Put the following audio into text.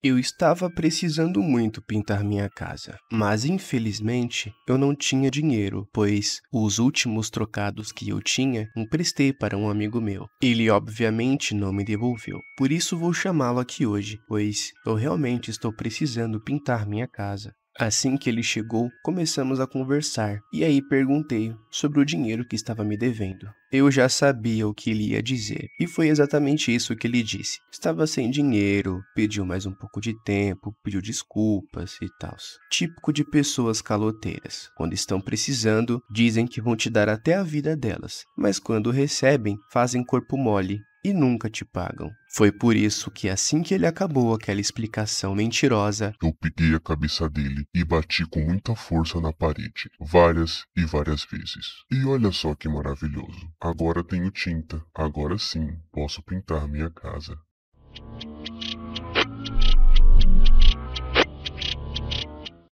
Eu estava precisando muito pintar minha casa, mas infelizmente eu não tinha dinheiro, pois os últimos trocados que eu tinha emprestei para um amigo meu. Ele obviamente não me devolveu, por isso vou chamá-lo aqui hoje, pois eu realmente estou precisando pintar minha casa. Assim que ele chegou, começamos a conversar e aí perguntei sobre o dinheiro que estava me devendo. Eu já sabia o que ele ia dizer, e foi exatamente isso que ele disse. Estava sem dinheiro, pediu mais um pouco de tempo, pediu desculpas e tal. Típico de pessoas caloteiras. Quando estão precisando, dizem que vão te dar até a vida delas, mas quando recebem, fazem corpo mole e nunca te pagam. Foi por isso que, assim que ele acabou aquela explicação mentirosa, eu peguei a cabeça dele e bati com muita força na parede, várias e várias vezes. E olha só que maravilhoso! Agora tenho tinta, agora sim posso pintar minha casa.